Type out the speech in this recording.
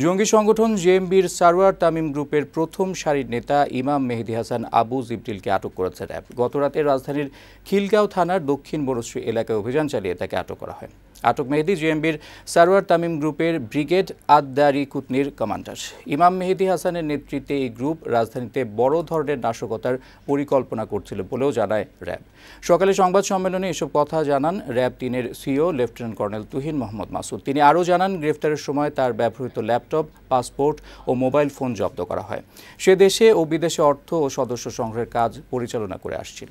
জঙ্গি সংগঠন জেএমবির সারোয়ার তামিম গ্রুপের প্রথম সারির নেতা ইমাম মেহেদি হাসান আবু জিবরিলকে আটক করেছে র্যাব গতরাতে রাজধানীর খিলগাঁও থানার দক্ষিণ বরশ্রী এলাকায় অভিযান চালিয়ে তাকে আটক করা হয় আটক মেহেদি জেএমবির সারোয়ার তামিম গ্রুপের ব্রিগেড আদদারি কুতনির কমান্ডার ইমাম মেহেদি হাসানের নেতৃত্বে এই গ্রুপ রাজধানীতে বড় ধরনের নাশকতার পরিকল্পনা করছিল বলেও জানায় র্যাব সকালে সংবাদ সম্মেলনে এসব কথা জানান র্যাব তিনের CO lieutenant colonel Tuhin Mohammad Masud তিনি আরও জানান গ্রেফতারের সময় তার ব্যবহৃত ল্যাপ ল্যাপটপ পাসপোর্ট ও মোবাইল ফোন জব্দ করা হয় সে দেশে ও বিদেশে অর্থ ও সদস্য সংগ্রহের কাজ পরিচালনা করে আসছিল